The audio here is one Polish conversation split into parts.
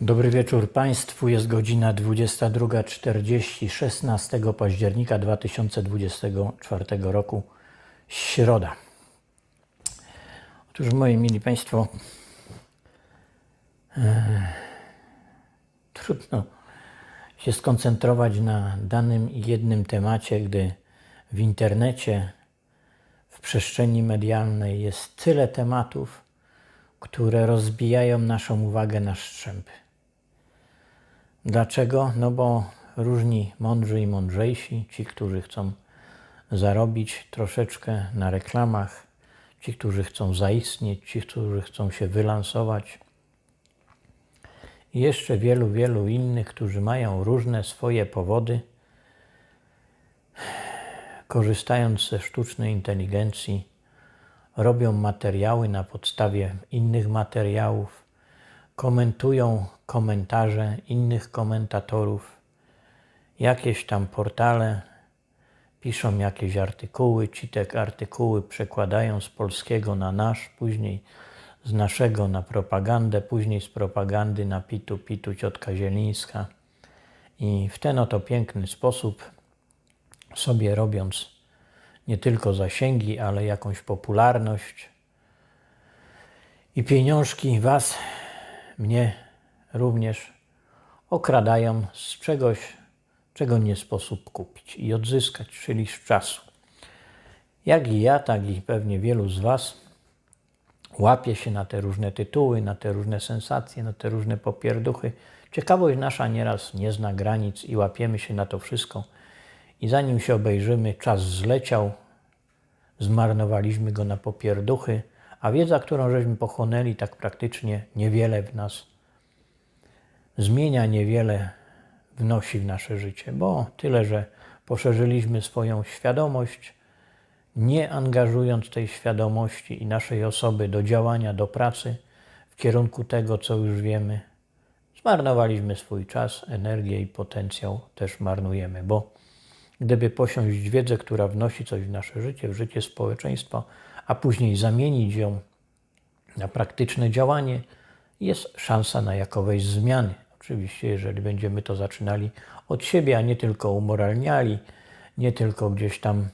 Dobry wieczór Państwu. Jest godzina 22.40 16 października 2024 roku, środa. Otóż, moi mili Państwo, yy, trudno się skoncentrować na danym jednym temacie, gdy w internecie, w przestrzeni medialnej jest tyle tematów, które rozbijają naszą uwagę na szczępy. Dlaczego? No bo różni mądrzy i mądrzejsi, ci, którzy chcą zarobić troszeczkę na reklamach, ci, którzy chcą zaistnieć, ci, którzy chcą się wylansować. I jeszcze wielu, wielu innych, którzy mają różne swoje powody, korzystając ze sztucznej inteligencji, robią materiały na podstawie innych materiałów, komentują komentarze innych komentatorów, jakieś tam portale piszą jakieś artykuły, ci te artykuły przekładają z polskiego na nasz, później z naszego na propagandę, później z propagandy na pitu, pitu ciotka Zielińska. I w ten oto piękny sposób sobie robiąc nie tylko zasięgi, ale jakąś popularność i pieniążki Was mnie również okradają z czegoś, czego nie sposób kupić i odzyskać, czyli z czasu. Jak i ja, tak i pewnie wielu z Was łapie się na te różne tytuły, na te różne sensacje, na te różne popierduchy. Ciekawość nasza nieraz nie zna granic i łapiemy się na to wszystko. I zanim się obejrzymy, czas zleciał, zmarnowaliśmy go na popierduchy, a wiedza, którą żeśmy pochłonęli, tak praktycznie niewiele w nas zmienia, niewiele wnosi w nasze życie, bo tyle, że poszerzyliśmy swoją świadomość, nie angażując tej świadomości i naszej osoby do działania, do pracy w kierunku tego, co już wiemy, zmarnowaliśmy swój czas, energię i potencjał też marnujemy, bo gdyby posiąść wiedzę, która wnosi coś w nasze życie, w życie społeczeństwa, a później zamienić ją na praktyczne działanie, jest szansa na jakoweś zmiany. Oczywiście, jeżeli będziemy to zaczynali od siebie, a nie tylko umoralniali, nie tylko gdzieś tam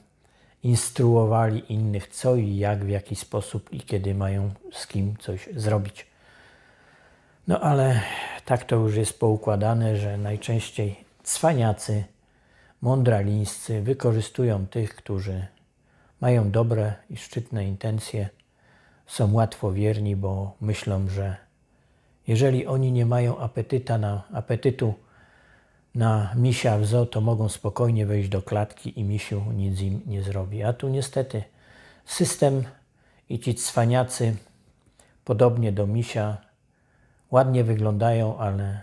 instruowali innych, co i jak, w jaki sposób i kiedy mają z kim coś zrobić. No ale tak to już jest poukładane, że najczęściej cwaniacy, mądralińscy wykorzystują tych, którzy mają dobre i szczytne intencje, są łatwowierni, bo myślą, że jeżeli oni nie mają apetyta na, apetytu na misia w zoo, to mogą spokojnie wejść do klatki i misiu nic im nie zrobi. A tu niestety system i ci cwaniacy, podobnie do misia, ładnie wyglądają, ale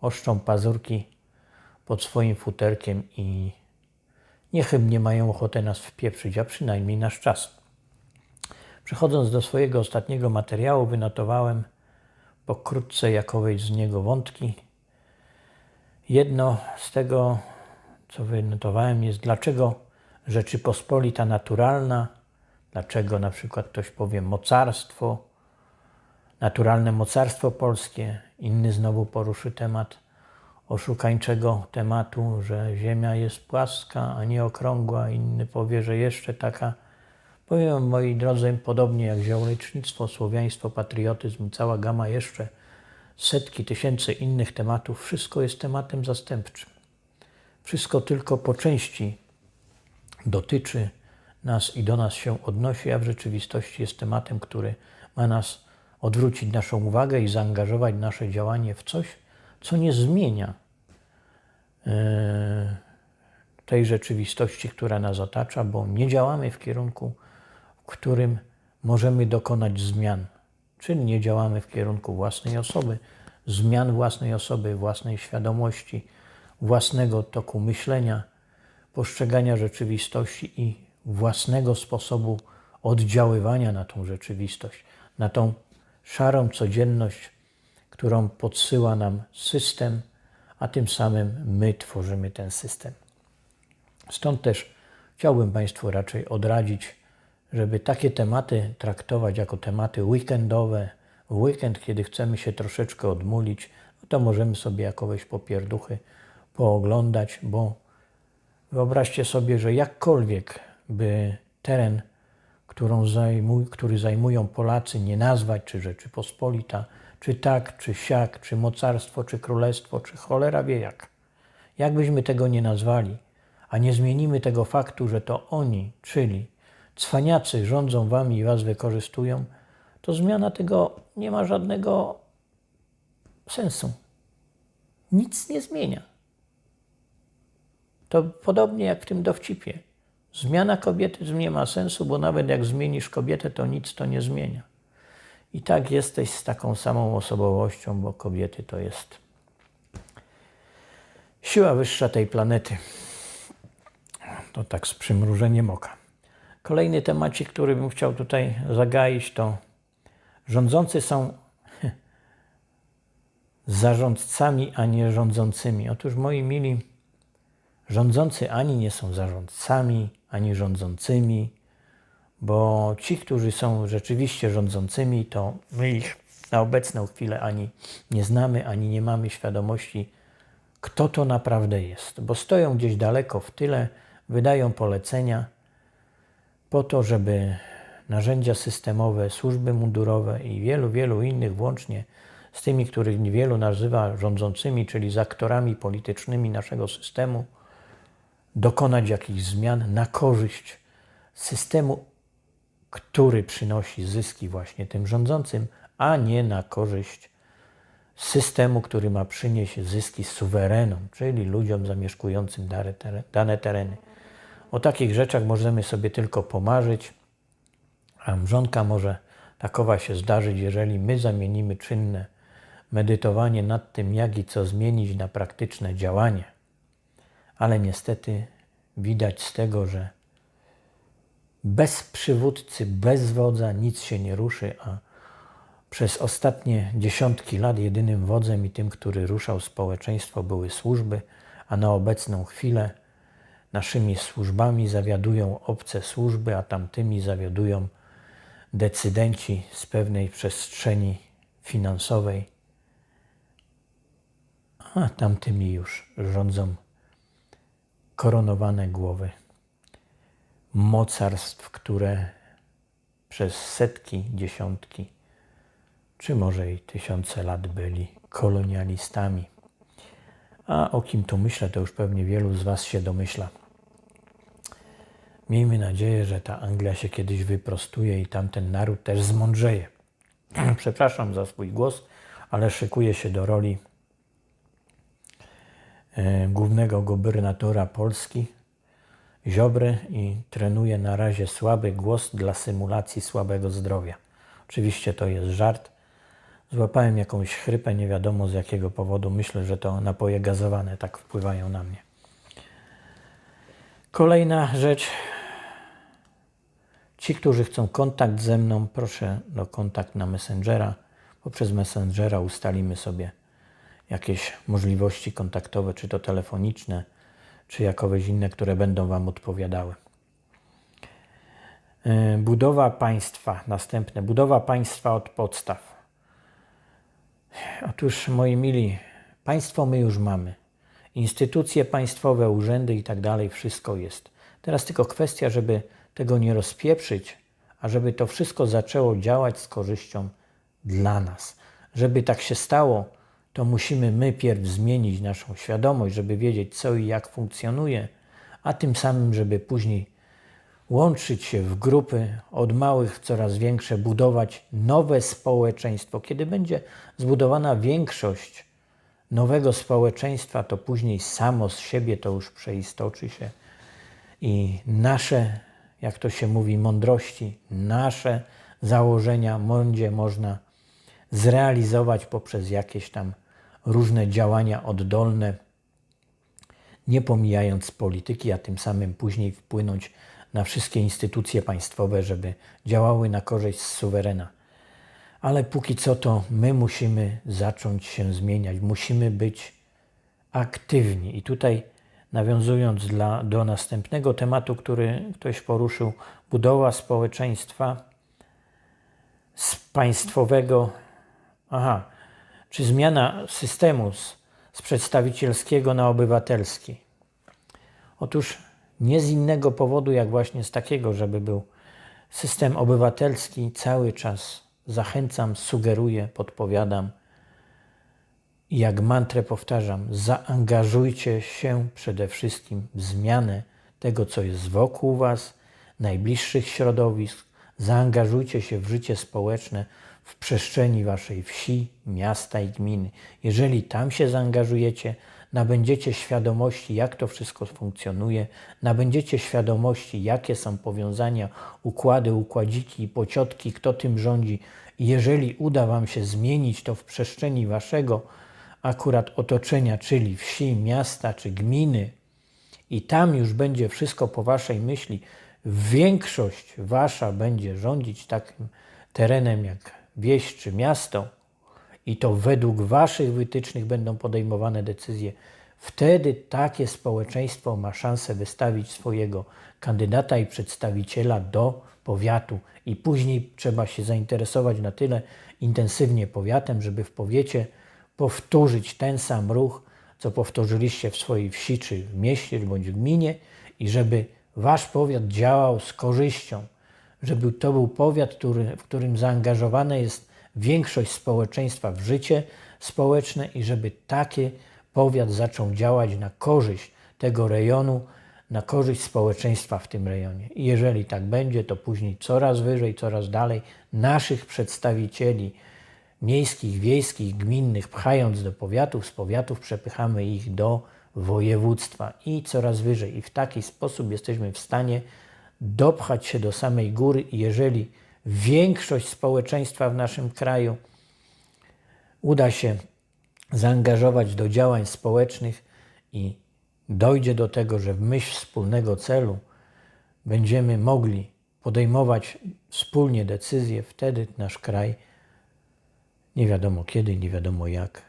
oszczą pazurki pod swoim futerkiem i niechybnie mają ochotę nas wpieprzyć, a przynajmniej nasz czas. Przechodząc do swojego ostatniego materiału, wynotowałem pokrótce jakowej z niego wątki. Jedno z tego, co wynotowałem, jest dlaczego Rzeczypospolita naturalna, dlaczego na przykład ktoś powie mocarstwo, naturalne mocarstwo polskie, inny znowu poruszy temat oszukańczego tematu, że Ziemia jest płaska, a nie okrągła. Inny powie, że jeszcze taka. Powiem, moi drodzy, podobnie jak ziołolecznictwo, słowiaństwo, patriotyzm i cała gama jeszcze setki tysięcy innych tematów, wszystko jest tematem zastępczym. Wszystko tylko po części dotyczy nas i do nas się odnosi, a w rzeczywistości jest tematem, który ma nas odwrócić naszą uwagę i zaangażować nasze działanie w coś, co nie zmienia e, tej rzeczywistości, która nas otacza, bo nie działamy w kierunku, w którym możemy dokonać zmian. Czyli nie działamy w kierunku własnej osoby, zmian własnej osoby, własnej świadomości, własnego toku myślenia, postrzegania rzeczywistości i własnego sposobu oddziaływania na tą rzeczywistość, na tą szarą codzienność, którą podsyła nam system, a tym samym my tworzymy ten system. Stąd też chciałbym Państwu raczej odradzić, żeby takie tematy traktować jako tematy weekendowe. W weekend, kiedy chcemy się troszeczkę odmulić, no to możemy sobie jakoweś popierduchy pooglądać, bo wyobraźcie sobie, że jakkolwiek by teren, którą zajmuj, który zajmują Polacy, nie nazwać, czy Rzeczypospolita, czy tak, czy siak, czy mocarstwo, czy królestwo, czy cholera wie jak. Jakbyśmy tego nie nazwali, a nie zmienimy tego faktu, że to oni, czyli cwaniacy rządzą wami i was wykorzystują, to zmiana tego nie ma żadnego sensu. Nic nie zmienia. To podobnie jak w tym dowcipie. Zmiana kobiety nie ma sensu, bo nawet jak zmienisz kobietę, to nic to nie zmienia. I tak jesteś z taką samą osobowością, bo kobiety to jest siła wyższa tej planety. To tak z przymrużeniem oka. Kolejny temacik, który bym chciał tutaj zagaić, to rządzący są zarządcami, a nie rządzącymi. Otóż, moi mili, rządzący ani nie są zarządcami, ani rządzącymi, bo ci, którzy są rzeczywiście rządzącymi, to my ich na obecną chwilę ani nie znamy, ani nie mamy świadomości, kto to naprawdę jest, bo stoją gdzieś daleko w tyle, wydają polecenia po to, żeby narzędzia systemowe, służby mundurowe i wielu, wielu innych, włącznie z tymi, których wielu nazywa rządzącymi, czyli z aktorami politycznymi naszego systemu, dokonać jakichś zmian na korzyść systemu który przynosi zyski właśnie tym rządzącym, a nie na korzyść systemu, który ma przynieść zyski suwerenom, czyli ludziom zamieszkującym dane tereny. O takich rzeczach możemy sobie tylko pomarzyć, a mrzonka może takowa się zdarzyć, jeżeli my zamienimy czynne medytowanie nad tym, jak i co zmienić na praktyczne działanie. Ale niestety widać z tego, że bez przywódcy, bez wodza nic się nie ruszy, a przez ostatnie dziesiątki lat jedynym wodzem i tym, który ruszał społeczeństwo, były służby, a na obecną chwilę naszymi służbami zawiadują obce służby, a tamtymi zawiadują decydenci z pewnej przestrzeni finansowej, a tamtymi już rządzą koronowane głowy mocarstw, które przez setki, dziesiątki, czy może i tysiące lat byli kolonialistami. A o kim tu myślę, to już pewnie wielu z Was się domyśla. Miejmy nadzieję, że ta Anglia się kiedyś wyprostuje i tamten naród też zmądrzeje. Przepraszam za swój głos, ale szykuję się do roli e, głównego gubernatora Polski, Ziobry i trenuje na razie słaby głos dla symulacji słabego zdrowia. Oczywiście to jest żart. Złapałem jakąś chrypę, nie wiadomo z jakiego powodu. Myślę, że to napoje gazowane tak wpływają na mnie. Kolejna rzecz. Ci, którzy chcą kontakt ze mną, proszę do kontakt na Messengera. Poprzez Messengera ustalimy sobie jakieś możliwości kontaktowe, czy to telefoniczne, czy jakoweś inne, które będą Wam odpowiadały. E, budowa państwa, następne. Budowa państwa od podstaw. Otóż, moi mili, państwo my już mamy. Instytucje państwowe, urzędy i tak dalej, wszystko jest. Teraz tylko kwestia, żeby tego nie rozpieprzyć, a żeby to wszystko zaczęło działać z korzyścią dla nas. Żeby tak się stało, to musimy my pierw zmienić naszą świadomość, żeby wiedzieć, co i jak funkcjonuje, a tym samym, żeby później łączyć się w grupy od małych w coraz większe, budować nowe społeczeństwo. Kiedy będzie zbudowana większość nowego społeczeństwa, to później samo z siebie to już przeistoczy się i nasze, jak to się mówi, mądrości, nasze założenia mądzie można zrealizować poprzez jakieś tam różne działania oddolne, nie pomijając polityki, a tym samym później wpłynąć na wszystkie instytucje państwowe, żeby działały na korzyść suwerena. Ale póki co to my musimy zacząć się zmieniać, musimy być aktywni. I tutaj nawiązując dla, do następnego tematu, który ktoś poruszył, budowa społeczeństwa z państwowego, aha, czy zmiana systemu z, z przedstawicielskiego na obywatelski? Otóż nie z innego powodu, jak właśnie z takiego, żeby był system obywatelski cały czas zachęcam, sugeruję, podpowiadam i jak mantrę powtarzam: zaangażujcie się przede wszystkim w zmianę tego, co jest wokół Was, najbliższych środowisk, zaangażujcie się w życie społeczne, w przestrzeni waszej wsi, miasta i gminy. Jeżeli tam się zaangażujecie, nabędziecie świadomości, jak to wszystko funkcjonuje, nabędziecie świadomości, jakie są powiązania, układy, układziki i pociotki, kto tym rządzi. jeżeli uda wam się zmienić to w przestrzeni waszego akurat otoczenia, czyli wsi, miasta czy gminy, i tam już będzie wszystko po waszej myśli, większość wasza będzie rządzić takim terenem jak wieś czy miasto i to według Waszych wytycznych będą podejmowane decyzje, wtedy takie społeczeństwo ma szansę wystawić swojego kandydata i przedstawiciela do powiatu. I później trzeba się zainteresować na tyle intensywnie powiatem, żeby w powiecie powtórzyć ten sam ruch, co powtórzyliście w swojej wsi, czy w mieście, bądź gminie, i żeby wasz powiat działał z korzyścią że był, to był powiat, który, w którym zaangażowana jest większość społeczeństwa w życie społeczne i żeby taki powiat zaczął działać na korzyść tego rejonu, na korzyść społeczeństwa w tym rejonie. I jeżeli tak będzie, to później coraz wyżej, coraz dalej naszych przedstawicieli miejskich, wiejskich, gminnych pchając do powiatów, z powiatów przepychamy ich do województwa i coraz wyżej. I w taki sposób jesteśmy w stanie dopchać się do samej góry, jeżeli większość społeczeństwa w naszym kraju uda się zaangażować do działań społecznych i dojdzie do tego, że w myśl wspólnego celu będziemy mogli podejmować wspólnie decyzje, wtedy nasz kraj nie wiadomo kiedy, nie wiadomo jak,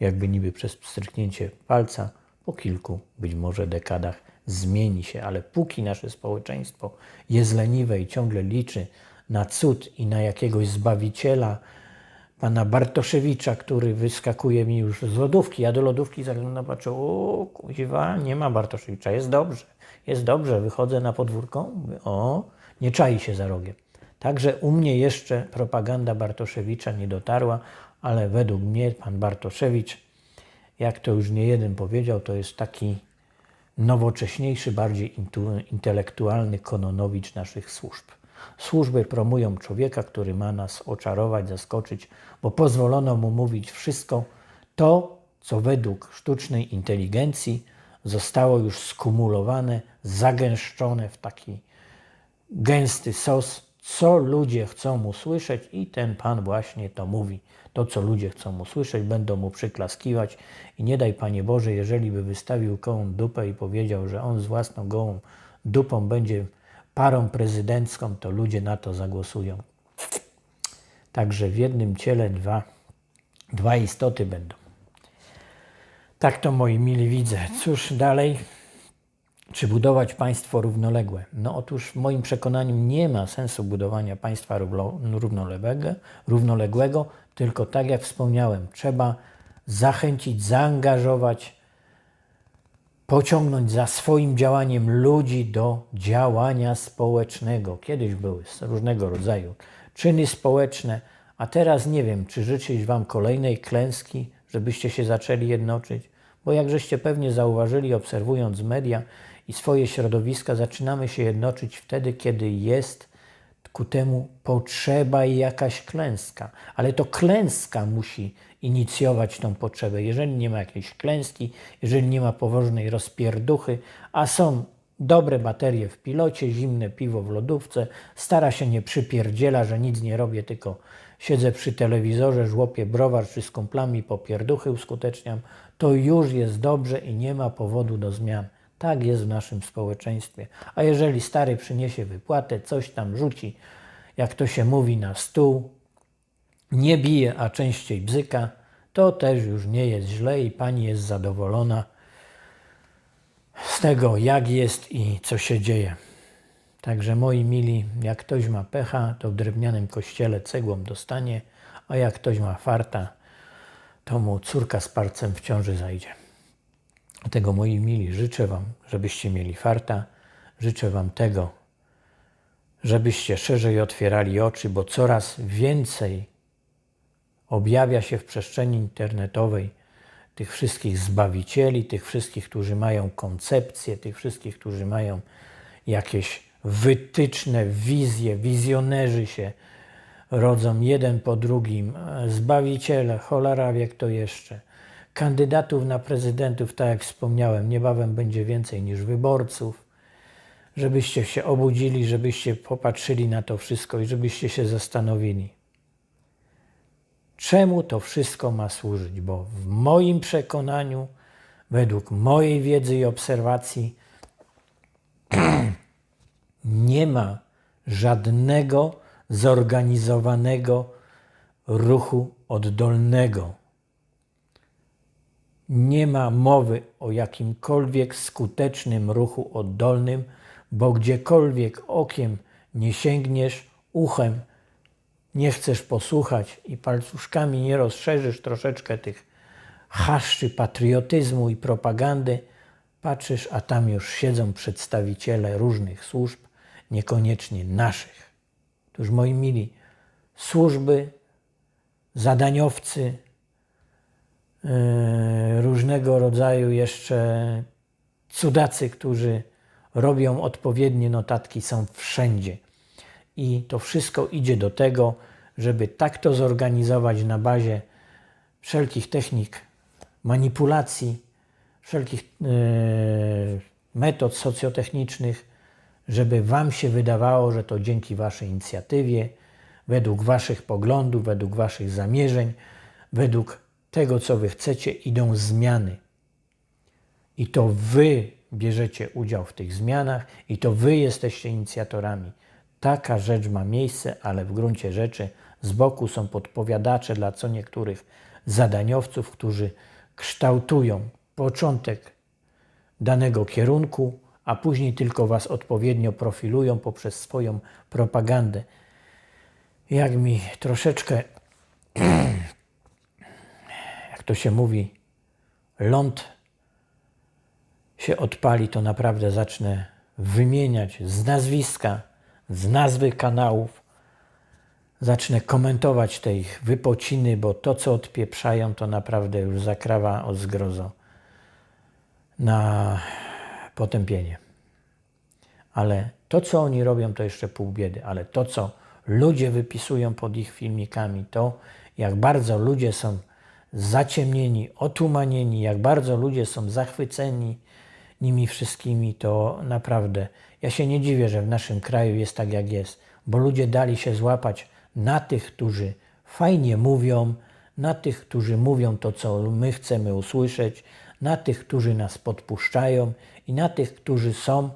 jakby niby przez stryknięcie palca po kilku, być może dekadach zmieni się, ale póki nasze społeczeństwo jest leniwe i ciągle liczy na cud i na jakiegoś zbawiciela, pana Bartoszewicza, który wyskakuje mi już z lodówki. Ja do lodówki zaglądam, patrzę, o kuźwa, nie ma Bartoszewicza, jest dobrze, jest dobrze. Wychodzę na podwórko, o, nie czai się za rogiem. Także u mnie jeszcze propaganda Bartoszewicza nie dotarła, ale według mnie pan Bartoszewicz, jak to już nie jeden powiedział, to jest taki nowocześniejszy, bardziej intelektualny kononowicz naszych służb. Służby promują człowieka, który ma nas oczarować, zaskoczyć, bo pozwolono mu mówić wszystko to, co według sztucznej inteligencji zostało już skumulowane, zagęszczone w taki gęsty sos co ludzie chcą mu słyszeć i ten Pan właśnie to mówi. To, co ludzie chcą mu słyszeć, będą mu przyklaskiwać i nie daj Panie Boże, jeżeli by wystawił gołą dupę i powiedział, że on z własną gołą dupą będzie parą prezydencką, to ludzie na to zagłosują. Także w jednym ciele dwa, dwa istoty będą. Tak to moi mili widzę. Cóż dalej? Czy budować państwo równoległe? No otóż w moim przekonaniu nie ma sensu budowania państwa równoległego, równoległego, tylko tak jak wspomniałem, trzeba zachęcić, zaangażować, pociągnąć za swoim działaniem ludzi do działania społecznego. Kiedyś były różnego rodzaju czyny społeczne, a teraz nie wiem, czy życzyć Wam kolejnej klęski, żebyście się zaczęli jednoczyć, bo jak żeście pewnie zauważyli, obserwując media, i swoje środowiska zaczynamy się jednoczyć wtedy, kiedy jest ku temu potrzeba i jakaś klęska. Ale to klęska musi inicjować tą potrzebę. Jeżeli nie ma jakiejś klęski, jeżeli nie ma poważnej rozpierduchy, a są dobre baterie w pilocie, zimne piwo w lodówce, stara się nie przypierdziela, że nic nie robię, tylko siedzę przy telewizorze, żłopię browar czy z kumplami popierduchy uskuteczniam, to już jest dobrze i nie ma powodu do zmian. Tak jest w naszym społeczeństwie. A jeżeli stary przyniesie wypłatę, coś tam rzuci, jak to się mówi, na stół, nie bije, a częściej bzyka, to też już nie jest źle i pani jest zadowolona z tego, jak jest i co się dzieje. Także moi mili, jak ktoś ma pecha, to w drewnianym kościele cegłą dostanie, a jak ktoś ma farta, to mu córka z parcem w ciąży zajdzie. Dlatego moi mili, życzę Wam, żebyście mieli farta. Życzę Wam tego, żebyście szerzej otwierali oczy, bo coraz więcej objawia się w przestrzeni internetowej tych wszystkich zbawicieli, tych wszystkich, którzy mają koncepcje, tych wszystkich, którzy mają jakieś wytyczne, wizje, wizjonerzy się rodzą jeden po drugim, zbawiciele, cholera wie kto jeszcze – kandydatów na prezydentów, tak jak wspomniałem, niebawem będzie więcej niż wyborców, żebyście się obudzili, żebyście popatrzyli na to wszystko i żebyście się zastanowili, czemu to wszystko ma służyć, bo w moim przekonaniu, według mojej wiedzy i obserwacji, nie ma żadnego zorganizowanego ruchu oddolnego nie ma mowy o jakimkolwiek skutecznym ruchu oddolnym, bo gdziekolwiek okiem nie sięgniesz, uchem nie chcesz posłuchać i palcuszkami nie rozszerzysz troszeczkę tych haszczy patriotyzmu i propagandy, patrzysz, a tam już siedzą przedstawiciele różnych służb, niekoniecznie naszych. Tuż moi mili, służby, zadaniowcy, E, różnego rodzaju jeszcze cudacy, którzy robią odpowiednie notatki, są wszędzie. I to wszystko idzie do tego, żeby tak to zorganizować na bazie wszelkich technik manipulacji, wszelkich e, metod socjotechnicznych, żeby Wam się wydawało, że to dzięki Waszej inicjatywie, według Waszych poglądów, według Waszych zamierzeń, według tego, co wy chcecie, idą zmiany. I to wy bierzecie udział w tych zmianach i to wy jesteście inicjatorami. Taka rzecz ma miejsce, ale w gruncie rzeczy z boku są podpowiadacze dla co niektórych zadaniowców, którzy kształtują początek danego kierunku, a później tylko was odpowiednio profilują poprzez swoją propagandę. Jak mi troszeczkę to się mówi, ląd się odpali, to naprawdę zacznę wymieniać z nazwiska, z nazwy kanałów. Zacznę komentować te ich wypociny, bo to, co odpieprzają, to naprawdę już zakrawa o zgrozo na potępienie. Ale to, co oni robią, to jeszcze pół biedy, ale to, co ludzie wypisują pod ich filmikami, to jak bardzo ludzie są zaciemnieni, otumanieni, jak bardzo ludzie są zachwyceni nimi wszystkimi, to naprawdę ja się nie dziwię, że w naszym kraju jest tak, jak jest, bo ludzie dali się złapać na tych, którzy fajnie mówią, na tych, którzy mówią to, co my chcemy usłyszeć, na tych, którzy nas podpuszczają i na tych, którzy są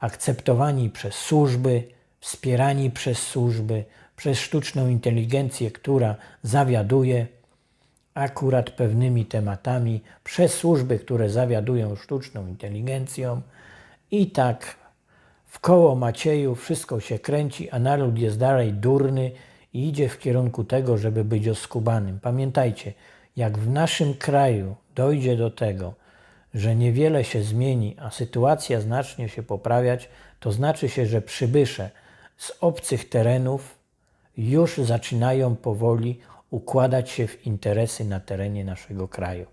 akceptowani przez służby, wspierani przez służby, przez sztuczną inteligencję, która zawiaduje akurat pewnymi tematami przez służby, które zawiadują sztuczną inteligencją. I tak w koło Macieju wszystko się kręci, a naród jest dalej durny i idzie w kierunku tego, żeby być oskubanym. Pamiętajcie, jak w naszym kraju dojdzie do tego, że niewiele się zmieni, a sytuacja znacznie się poprawiać, to znaczy się, że przybysze z obcych terenów już zaczynają powoli układać się w interesy na terenie naszego kraju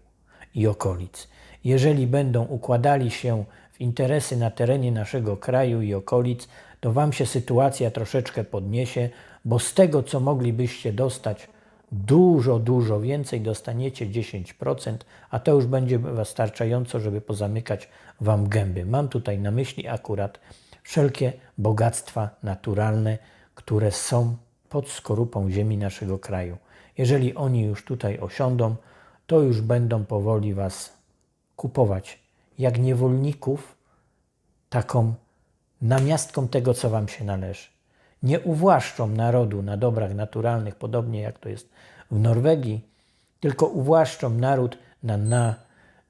i okolic. Jeżeli będą układali się w interesy na terenie naszego kraju i okolic, to Wam się sytuacja troszeczkę podniesie, bo z tego, co moglibyście dostać, dużo, dużo więcej dostaniecie 10%, a to już będzie wystarczająco, żeby pozamykać Wam gęby. Mam tutaj na myśli akurat wszelkie bogactwa naturalne, które są pod skorupą ziemi naszego kraju. Jeżeli oni już tutaj osiądą, to już będą powoli was kupować jak niewolników taką namiastką tego, co wam się należy. Nie uwłaszczą narodu na dobrach naturalnych, podobnie jak to jest w Norwegii, tylko uwłaszczą naród na, na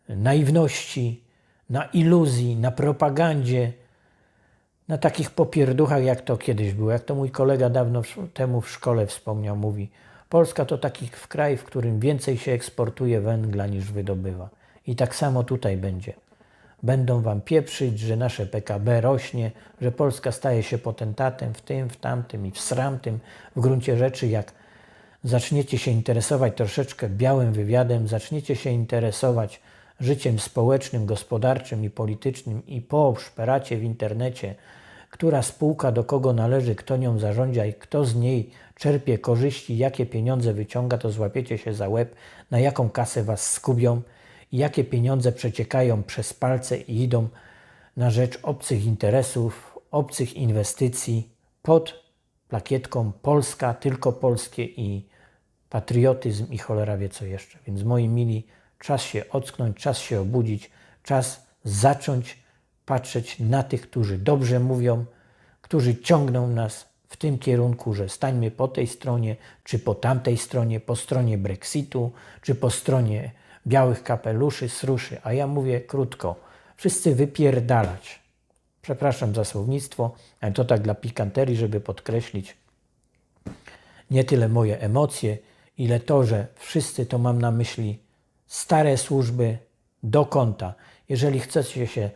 naiwności, na iluzji, na propagandzie, na takich popierduchach, jak to kiedyś było. Jak to mój kolega dawno temu w szkole wspomniał, mówi – Polska to taki kraj, w którym więcej się eksportuje węgla niż wydobywa. I tak samo tutaj będzie. Będą wam pieprzyć, że nasze PKB rośnie, że Polska staje się potentatem w tym, w tamtym i w sramtym. W gruncie rzeczy, jak zaczniecie się interesować troszeczkę białym wywiadem, zaczniecie się interesować życiem społecznym, gospodarczym i politycznym i poszperacie w internecie, która spółka do kogo należy, kto nią zarządza i kto z niej czerpie korzyści, jakie pieniądze wyciąga, to złapiecie się za łeb, na jaką kasę was skubią, jakie pieniądze przeciekają przez palce i idą na rzecz obcych interesów, obcych inwestycji pod plakietką Polska, tylko polskie i patriotyzm i cholera wie co jeszcze. Więc moi mili, czas się ocknąć, czas się obudzić, czas zacząć patrzeć na tych, którzy dobrze mówią, którzy ciągną nas w tym kierunku, że stańmy po tej stronie, czy po tamtej stronie, po stronie Brexitu, czy po stronie białych kapeluszy, sruszy. A ja mówię krótko: wszyscy wypierdalać. Przepraszam za słownictwo, ale to tak dla pikanterii, żeby podkreślić nie tyle moje emocje, ile to, że wszyscy to mam na myśli stare służby do konta, Jeżeli chcecie się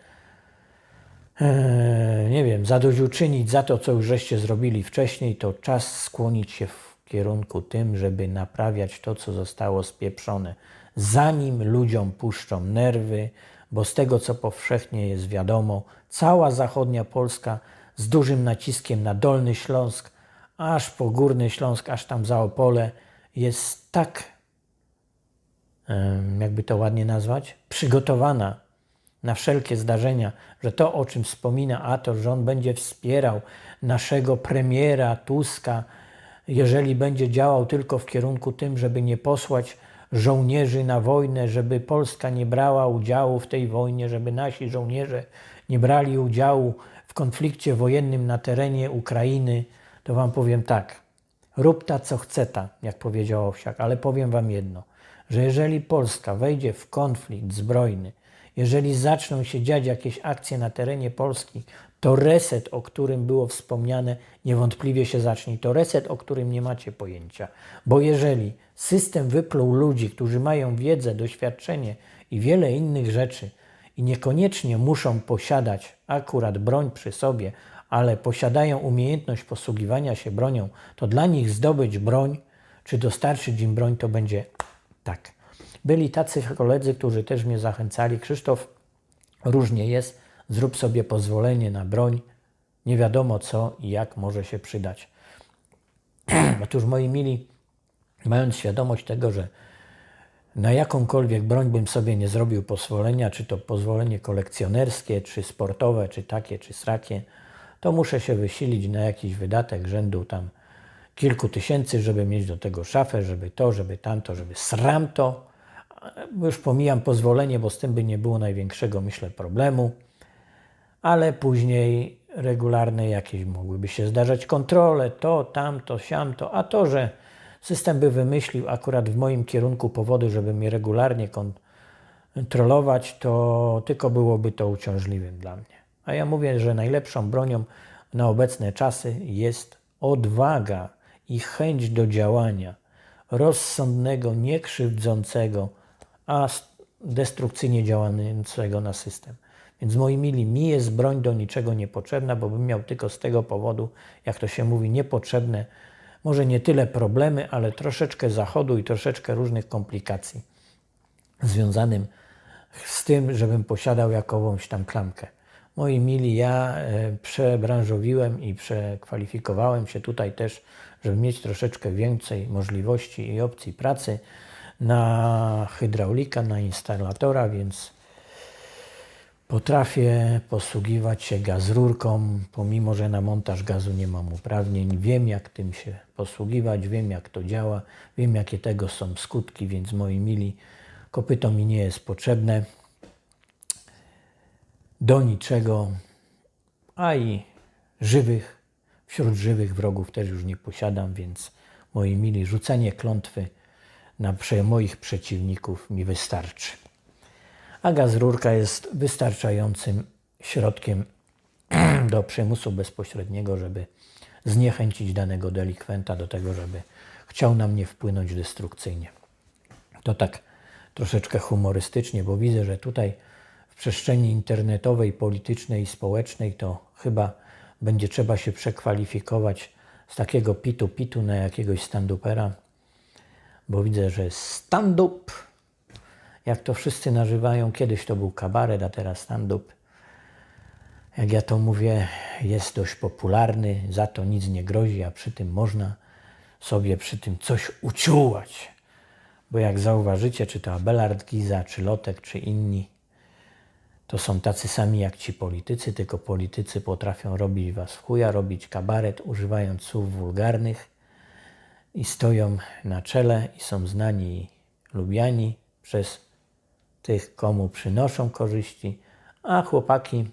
Eee, nie wiem, zadośćuczynić za to, co już żeście zrobili wcześniej, to czas skłonić się w kierunku tym, żeby naprawiać to, co zostało spieprzone, zanim ludziom puszczą nerwy, bo z tego, co powszechnie jest wiadomo, cała zachodnia Polska z dużym naciskiem na Dolny Śląsk, aż po Górny Śląsk, aż tam za Opole, jest tak, jakby to ładnie nazwać, przygotowana na wszelkie zdarzenia, że to, o czym wspomina Ator, że on będzie wspierał naszego premiera Tuska, jeżeli będzie działał tylko w kierunku tym, żeby nie posłać żołnierzy na wojnę, żeby Polska nie brała udziału w tej wojnie, żeby nasi żołnierze nie brali udziału w konflikcie wojennym na terenie Ukrainy, to wam powiem tak. Rób ta co chce ta, jak powiedział Owsiak, ale powiem wam jedno, że jeżeli Polska wejdzie w konflikt zbrojny jeżeli zaczną się dziać jakieś akcje na terenie Polski, to reset, o którym było wspomniane, niewątpliwie się zacznie. To reset, o którym nie macie pojęcia. Bo jeżeli system wypluł ludzi, którzy mają wiedzę, doświadczenie i wiele innych rzeczy i niekoniecznie muszą posiadać akurat broń przy sobie, ale posiadają umiejętność posługiwania się bronią, to dla nich zdobyć broń czy dostarczyć im broń to będzie tak. Byli tacy koledzy, którzy też mnie zachęcali. Krzysztof, różnie jest, zrób sobie pozwolenie na broń. Nie wiadomo co i jak może się przydać. Otóż moi mili, mając świadomość tego, że na jakąkolwiek broń bym sobie nie zrobił pozwolenia, czy to pozwolenie kolekcjonerskie, czy sportowe, czy takie, czy srakie, to muszę się wysilić na jakiś wydatek rzędu tam kilku tysięcy, żeby mieć do tego szafę, żeby to, żeby tamto, żeby sram to. Już pomijam pozwolenie, bo z tym by nie było największego, myślę, problemu, ale później regularne jakieś mogłyby się zdarzać kontrole, to, tamto, siamto, a to, że system by wymyślił akurat w moim kierunku powody, żeby mnie regularnie kontrolować, to tylko byłoby to uciążliwym dla mnie. A ja mówię, że najlepszą bronią na obecne czasy jest odwaga i chęć do działania, rozsądnego, niekrzywdzącego a destrukcyjnie działającego na system. Więc moi mili, mi jest broń do niczego niepotrzebna, bo bym miał tylko z tego powodu, jak to się mówi, niepotrzebne, może nie tyle problemy, ale troszeczkę zachodu i troszeczkę różnych komplikacji związanym z tym, żebym posiadał jakąś tam klamkę. Moi mili, ja e, przebranżowiłem i przekwalifikowałem się tutaj też, żeby mieć troszeczkę więcej możliwości i opcji pracy, na hydraulika, na instalatora, więc potrafię posługiwać się gazrurką, pomimo że na montaż gazu nie mam uprawnień. Wiem, jak tym się posługiwać, wiem, jak to działa, wiem, jakie tego są skutki, więc moi mili, kopyto mi nie jest potrzebne do niczego, a i żywych, wśród żywych wrogów też już nie posiadam, więc moi mili, rzucenie klątwy na moich przeciwników mi wystarczy. A gaz rurka jest wystarczającym środkiem do przymusu bezpośredniego, żeby zniechęcić danego delikwenta do tego, żeby chciał na mnie wpłynąć destrukcyjnie. To tak troszeczkę humorystycznie, bo widzę, że tutaj w przestrzeni internetowej, politycznej i społecznej to chyba będzie trzeba się przekwalifikować z takiego pitu-pitu na jakiegoś standupera bo widzę, że stand-up, jak to wszyscy nazywają, kiedyś to był kabaret, a teraz stand-up, jak ja to mówię, jest dość popularny, za to nic nie grozi, a przy tym można sobie przy tym coś uciułać. Bo jak zauważycie, czy to Abelard Giza, czy Lotek, czy inni, to są tacy sami jak ci politycy, tylko politycy potrafią robić was w chuja, robić kabaret, używając słów wulgarnych, i stoją na czele i są znani i lubiani przez tych, komu przynoszą korzyści, a chłopaki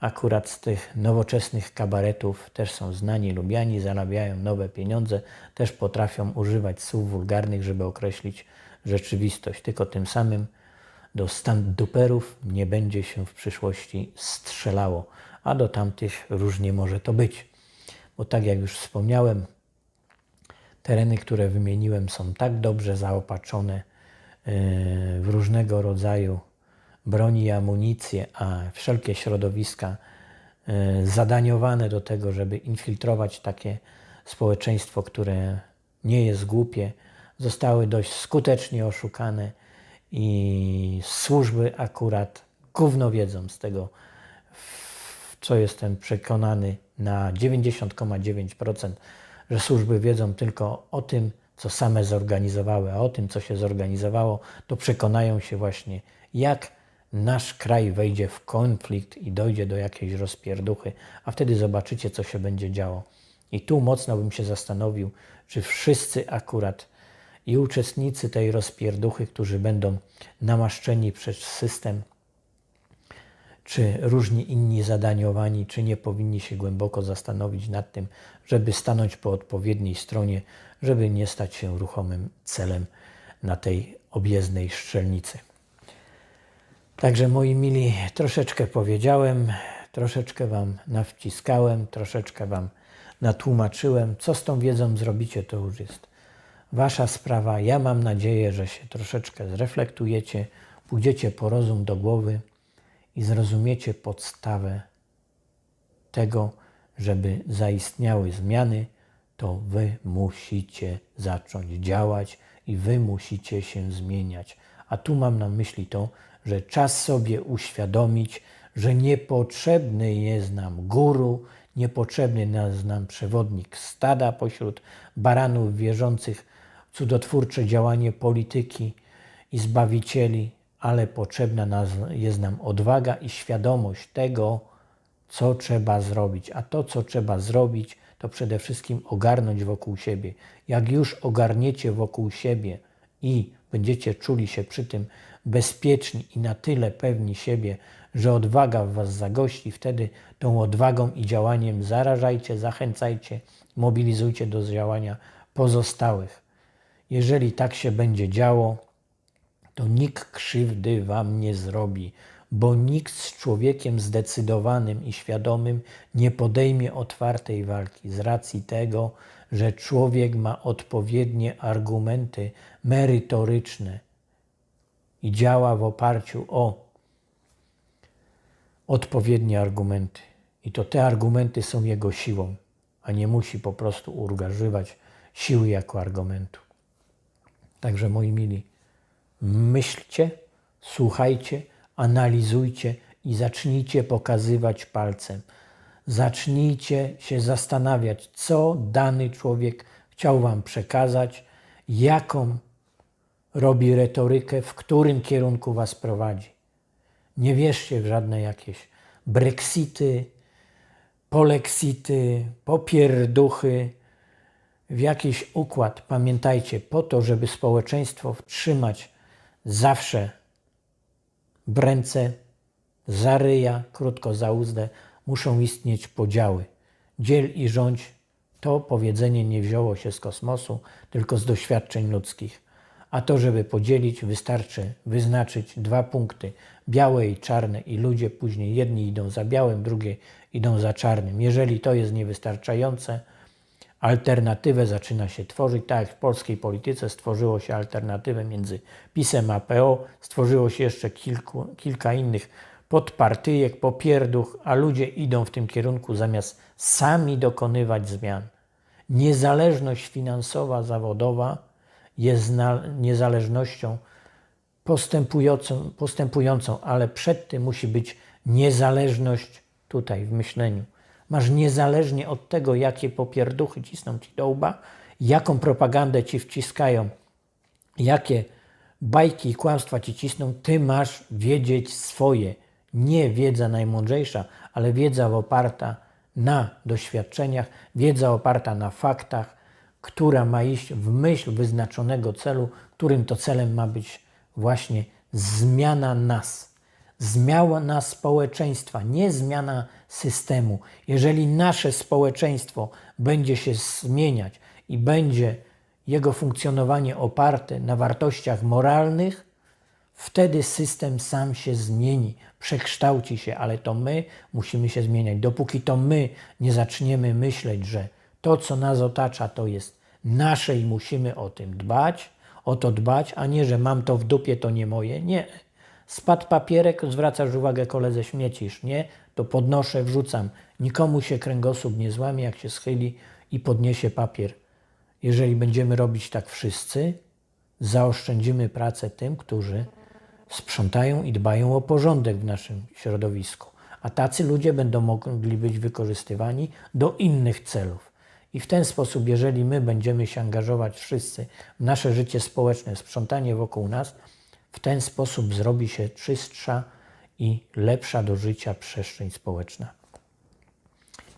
akurat z tych nowoczesnych kabaretów też są znani, lubiani, zarabiają nowe pieniądze, też potrafią używać słów wulgarnych, żeby określić rzeczywistość. Tylko tym samym do standuperów nie będzie się w przyszłości strzelało, a do tamtych różnie może to być. Bo tak jak już wspomniałem, Tereny, które wymieniłem, są tak dobrze zaopatrzone e, w różnego rodzaju broni i amunicję, a wszelkie środowiska e, zadaniowane do tego, żeby infiltrować takie społeczeństwo, które nie jest głupie, zostały dość skutecznie oszukane i służby akurat gówno wiedzą z tego, co jestem przekonany na 90,9% że służby wiedzą tylko o tym, co same zorganizowały, a o tym, co się zorganizowało, to przekonają się właśnie, jak nasz kraj wejdzie w konflikt i dojdzie do jakiejś rozpierduchy, a wtedy zobaczycie, co się będzie działo. I tu mocno bym się zastanowił, czy wszyscy akurat i uczestnicy tej rozpierduchy, którzy będą namaszczeni przez system czy różni inni zadaniowani, czy nie powinni się głęboko zastanowić nad tym, żeby stanąć po odpowiedniej stronie, żeby nie stać się ruchomym celem na tej objezdnej strzelnicy. Także moi mili, troszeczkę powiedziałem, troszeczkę Wam nawciskałem, troszeczkę Wam natłumaczyłem. Co z tą wiedzą zrobicie, to już jest Wasza sprawa. Ja mam nadzieję, że się troszeczkę zreflektujecie, pójdziecie po rozum do głowy i zrozumiecie podstawę tego, żeby zaistniały zmiany, to wy musicie zacząć działać i wy musicie się zmieniać. A tu mam na myśli to, że czas sobie uświadomić, że niepotrzebny jest nam guru, niepotrzebny jest nam przewodnik stada pośród baranów wierzących w cudotwórcze działanie polityki i zbawicieli, ale potrzebna jest nam odwaga i świadomość tego, co trzeba zrobić. A to, co trzeba zrobić, to przede wszystkim ogarnąć wokół siebie. Jak już ogarniecie wokół siebie i będziecie czuli się przy tym bezpieczni i na tyle pewni siebie, że odwaga w Was zagości, wtedy tą odwagą i działaniem zarażajcie, zachęcajcie, mobilizujcie do działania pozostałych. Jeżeli tak się będzie działo, to nikt krzywdy wam nie zrobi, bo nikt z człowiekiem zdecydowanym i świadomym nie podejmie otwartej walki z racji tego, że człowiek ma odpowiednie argumenty merytoryczne i działa w oparciu o odpowiednie argumenty. I to te argumenty są jego siłą, a nie musi po prostu urgażywać siły jako argumentu. Także moi mili, Myślcie, słuchajcie, analizujcie i zacznijcie pokazywać palcem. Zacznijcie się zastanawiać, co dany człowiek chciał Wam przekazać, jaką robi retorykę, w którym kierunku Was prowadzi. Nie wierzcie w żadne jakieś brexity, poleksity, popierduchy, w jakiś układ. Pamiętajcie, po to, żeby społeczeństwo wtrzymać zawsze bręce, za ryja, krótko za uzdę, muszą istnieć podziały. Dziel i rządź to powiedzenie nie wzięło się z kosmosu, tylko z doświadczeń ludzkich. A to, żeby podzielić, wystarczy wyznaczyć dwa punkty, białe i czarne, i ludzie później jedni idą za białym, drugie idą za czarnym. Jeżeli to jest niewystarczające, alternatywę zaczyna się tworzyć, tak jak w polskiej polityce stworzyło się alternatywę między PiSem a PO, stworzyło się jeszcze kilku, kilka innych podpartyjek, popierduch, a ludzie idą w tym kierunku zamiast sami dokonywać zmian. Niezależność finansowa, zawodowa jest niezależnością postępującą, postępującą, ale przed tym musi być niezależność tutaj w myśleniu. Masz niezależnie od tego, jakie popierduchy cisną ci do łba, jaką propagandę ci wciskają, jakie bajki i kłamstwa ci cisną, ty masz wiedzieć swoje. Nie wiedza najmądrzejsza, ale wiedza oparta na doświadczeniach, wiedza oparta na faktach, która ma iść w myśl wyznaczonego celu, którym to celem ma być właśnie zmiana nas, zmiana społeczeństwa, nie zmiana systemu. Jeżeli nasze społeczeństwo będzie się zmieniać i będzie jego funkcjonowanie oparte na wartościach moralnych, wtedy system sam się zmieni, przekształci się, ale to my musimy się zmieniać. Dopóki to my nie zaczniemy myśleć, że to, co nas otacza, to jest nasze i musimy o tym dbać, o to dbać, a nie, że mam to w dupie, to nie moje. Nie. Spadł papierek, zwracasz uwagę koledze, śmiecisz, nie? to podnoszę, wrzucam. Nikomu się kręgosłup nie złamie, jak się schyli i podniesie papier. Jeżeli będziemy robić tak wszyscy, zaoszczędzimy pracę tym, którzy sprzątają i dbają o porządek w naszym środowisku. A tacy ludzie będą mogli być wykorzystywani do innych celów. I w ten sposób, jeżeli my będziemy się angażować wszyscy w nasze życie społeczne, sprzątanie wokół nas, w ten sposób zrobi się czystsza, i lepsza do życia przestrzeń społeczna.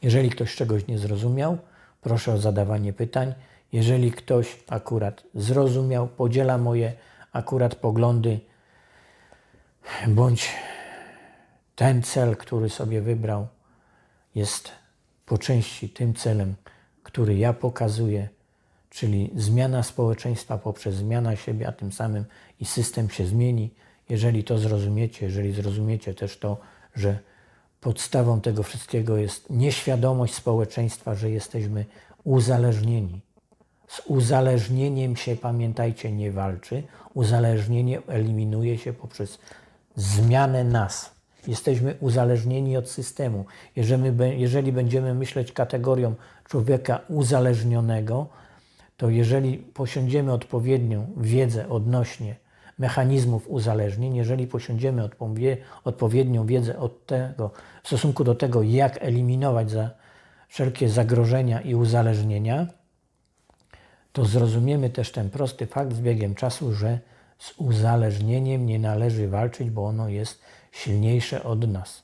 Jeżeli ktoś czegoś nie zrozumiał, proszę o zadawanie pytań. Jeżeli ktoś akurat zrozumiał, podziela moje akurat poglądy, bądź ten cel, który sobie wybrał, jest po części tym celem, który ja pokazuję, czyli zmiana społeczeństwa poprzez zmiana siebie, a tym samym i system się zmieni. Jeżeli to zrozumiecie, jeżeli zrozumiecie też to, że podstawą tego wszystkiego jest nieświadomość społeczeństwa, że jesteśmy uzależnieni. Z uzależnieniem się, pamiętajcie, nie walczy. Uzależnienie eliminuje się poprzez zmianę nas. Jesteśmy uzależnieni od systemu. Jeżeli, jeżeli będziemy myśleć kategorią człowieka uzależnionego, to jeżeli posiądziemy odpowiednią wiedzę odnośnie mechanizmów uzależnień, jeżeli posiądziemy odpowiednią wiedzę od tego, w stosunku do tego, jak eliminować za wszelkie zagrożenia i uzależnienia, to zrozumiemy też ten prosty fakt z biegiem czasu, że z uzależnieniem nie należy walczyć, bo ono jest silniejsze od nas.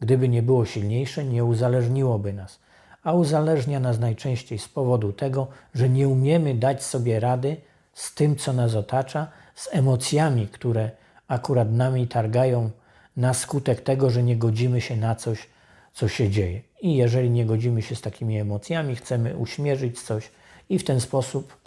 Gdyby nie było silniejsze, nie uzależniłoby nas. A uzależnia nas najczęściej z powodu tego, że nie umiemy dać sobie rady z tym, co nas otacza, z emocjami, które akurat nami targają na skutek tego, że nie godzimy się na coś, co się dzieje. I jeżeli nie godzimy się z takimi emocjami, chcemy uśmierzyć coś i w ten sposób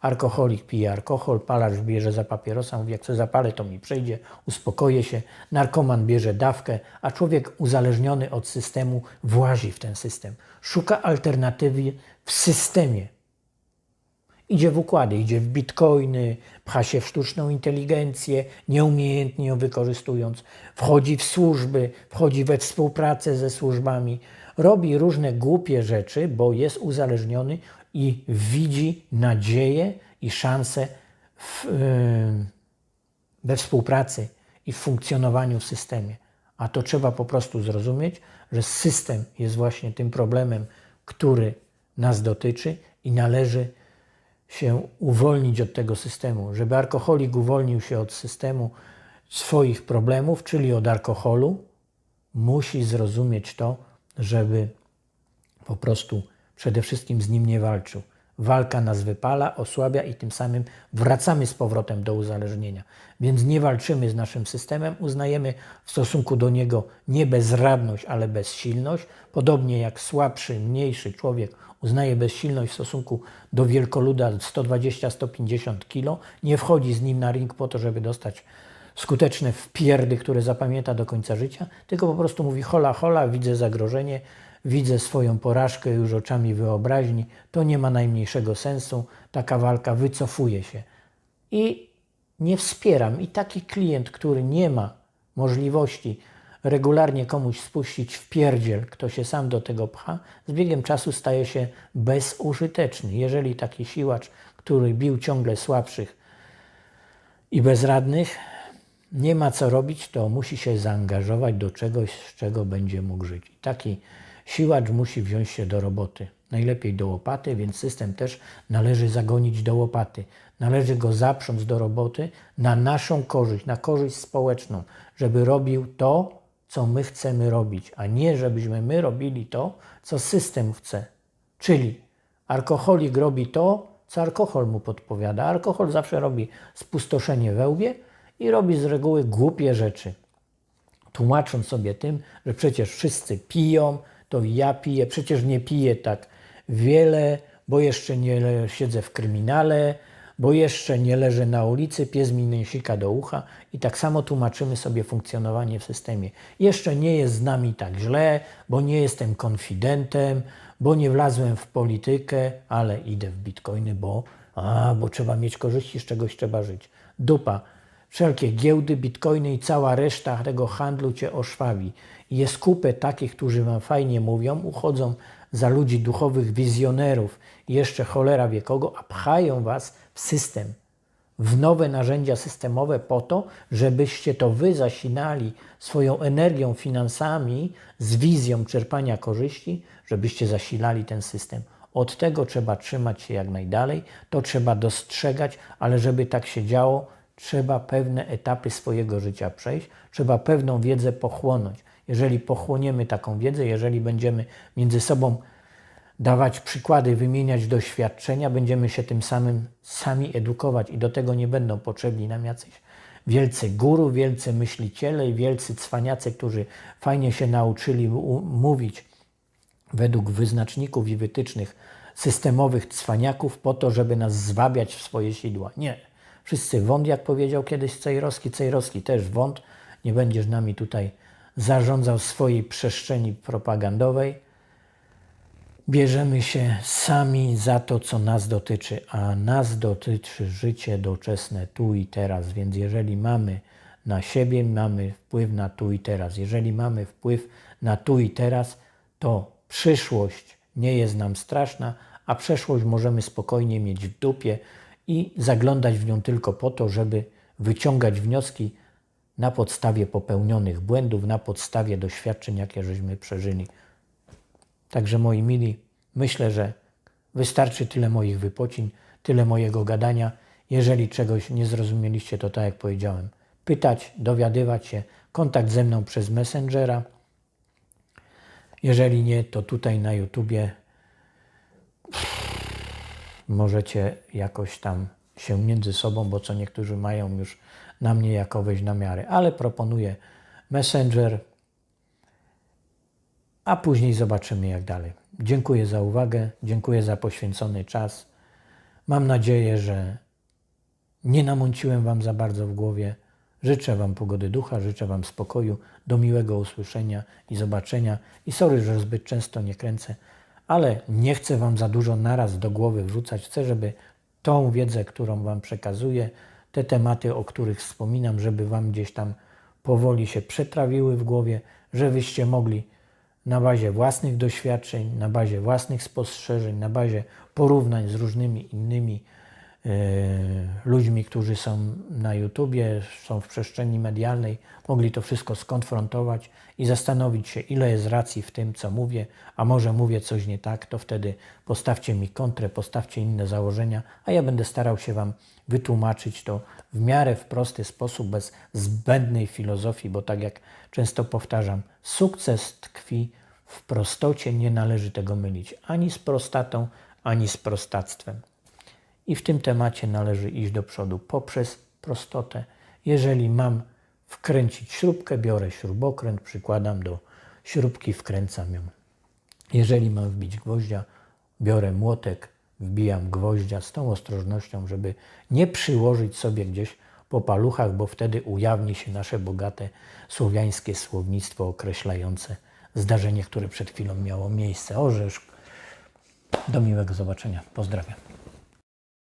alkoholik pije alkohol, palarz bierze za papierosa, mówi jak co zapalę to mi przejdzie, uspokoję się, narkoman bierze dawkę, a człowiek uzależniony od systemu włazi w ten system. Szuka alternatywy w systemie, Idzie w układy, idzie w bitcoiny, pcha się w sztuczną inteligencję, nieumiejętnie ją wykorzystując, wchodzi w służby, wchodzi we współpracę ze służbami, robi różne głupie rzeczy, bo jest uzależniony i widzi nadzieję i szansę w, yy, we współpracy i w funkcjonowaniu w systemie. A to trzeba po prostu zrozumieć, że system jest właśnie tym problemem, który nas dotyczy i należy się uwolnić od tego systemu, żeby alkoholik uwolnił się od systemu swoich problemów, czyli od alkoholu, musi zrozumieć to, żeby po prostu przede wszystkim z nim nie walczył. Walka nas wypala, osłabia i tym samym wracamy z powrotem do uzależnienia. Więc nie walczymy z naszym systemem, uznajemy w stosunku do niego nie bezradność, ale bezsilność. Podobnie jak słabszy, mniejszy człowiek uznaje bezsilność w stosunku do wielkoluda 120-150 kg, nie wchodzi z nim na ring po to, żeby dostać skuteczne wpierdy, które zapamięta do końca życia, tylko po prostu mówi hola, hola, widzę zagrożenie, widzę swoją porażkę już oczami wyobraźni, to nie ma najmniejszego sensu, taka walka wycofuje się. I nie wspieram. I taki klient, który nie ma możliwości regularnie komuś spuścić w pierdziel, kto się sam do tego pcha, z biegiem czasu staje się bezużyteczny. Jeżeli taki siłacz, który bił ciągle słabszych i bezradnych, nie ma co robić, to musi się zaangażować do czegoś, z czego będzie mógł żyć. I taki siłacz musi wziąć się do roboty. Najlepiej do łopaty, więc system też należy zagonić do łopaty. Należy go zaprząc do roboty na naszą korzyść, na korzyść społeczną, żeby robił to, co my chcemy robić, a nie żebyśmy my robili to, co system chce. Czyli alkoholik robi to, co alkohol mu podpowiada. Alkohol zawsze robi spustoszenie wełbie i robi z reguły głupie rzeczy. Tłumacząc sobie tym, że przecież wszyscy piją, to ja piję, przecież nie piję tak wiele, bo jeszcze nie siedzę w kryminale, bo jeszcze nie leży na ulicy, pies mi nęsika do ucha i tak samo tłumaczymy sobie funkcjonowanie w systemie. Jeszcze nie jest z nami tak źle, bo nie jestem konfidentem, bo nie wlazłem w politykę, ale idę w bitcoiny, bo, a, bo trzeba mieć korzyści, z czegoś trzeba żyć. Dupa. Wszelkie giełdy, bitcoiny i cała reszta tego handlu cię oszwawi. Jest kupę takich, którzy wam fajnie mówią, uchodzą za ludzi duchowych wizjonerów, jeszcze cholera wie kogo, a pchają was system, w nowe narzędzia systemowe po to, żebyście to wy zasilali swoją energią, finansami, z wizją czerpania korzyści, żebyście zasilali ten system. Od tego trzeba trzymać się jak najdalej, to trzeba dostrzegać, ale żeby tak się działo, trzeba pewne etapy swojego życia przejść, trzeba pewną wiedzę pochłonąć. Jeżeli pochłoniemy taką wiedzę, jeżeli będziemy między sobą dawać przykłady, wymieniać doświadczenia, będziemy się tym samym sami edukować i do tego nie będą potrzebni nam jacyś wielcy guru, wielcy myśliciele i wielcy cwaniacy, którzy fajnie się nauczyli mówić według wyznaczników i wytycznych systemowych cwaniaków po to, żeby nas zwabiać w swoje sidła. Nie. Wszyscy wąt, jak powiedział kiedyś Cejrowski, Cejrowski też wąt, nie będziesz nami tutaj zarządzał swojej przestrzeni propagandowej, bierzemy się sami za to, co nas dotyczy, a nas dotyczy życie doczesne tu i teraz. Więc jeżeli mamy na siebie, mamy wpływ na tu i teraz. Jeżeli mamy wpływ na tu i teraz, to przyszłość nie jest nam straszna, a przeszłość możemy spokojnie mieć w dupie i zaglądać w nią tylko po to, żeby wyciągać wnioski na podstawie popełnionych błędów, na podstawie doświadczeń, jakie żeśmy przeżyli Także moi mili, myślę, że wystarczy tyle moich wypocin, tyle mojego gadania. Jeżeli czegoś nie zrozumieliście, to tak jak powiedziałem, pytać, dowiadywać się, kontakt ze mną przez Messengera. Jeżeli nie, to tutaj na YouTubie możecie jakoś tam się między sobą, bo co niektórzy mają już na mnie jakoweś namiary, ale proponuję Messenger, a później zobaczymy jak dalej. Dziękuję za uwagę, dziękuję za poświęcony czas. Mam nadzieję, że nie namąciłem Wam za bardzo w głowie. Życzę Wam pogody ducha, życzę Wam spokoju, do miłego usłyszenia i zobaczenia. I sorry, że zbyt często nie kręcę, ale nie chcę Wam za dużo naraz do głowy wrzucać. Chcę, żeby tą wiedzę, którą Wam przekazuję, te tematy, o których wspominam, żeby Wam gdzieś tam powoli się przetrawiły w głowie, żebyście mogli na bazie własnych doświadczeń, na bazie własnych spostrzeżeń, na bazie porównań z różnymi innymi E, ludźmi, którzy są na YouTubie, są w przestrzeni medialnej, mogli to wszystko skonfrontować i zastanowić się, ile jest racji w tym, co mówię, a może mówię coś nie tak, to wtedy postawcie mi kontrę, postawcie inne założenia, a ja będę starał się Wam wytłumaczyć to w miarę w prosty sposób, bez zbędnej filozofii, bo tak jak często powtarzam, sukces tkwi w prostocie, nie należy tego mylić ani z prostatą, ani z prostactwem i w tym temacie należy iść do przodu poprzez prostotę. Jeżeli mam wkręcić śrubkę, biorę śrubokręt, przykładam do śrubki, wkręcam ją. Jeżeli mam wbić gwoździa, biorę młotek, wbijam gwoździa z tą ostrożnością, żeby nie przyłożyć sobie gdzieś po paluchach, bo wtedy ujawni się nasze bogate słowiańskie słownictwo określające zdarzenie, które przed chwilą miało miejsce. Orzesz. Do miłego zobaczenia. Pozdrawiam.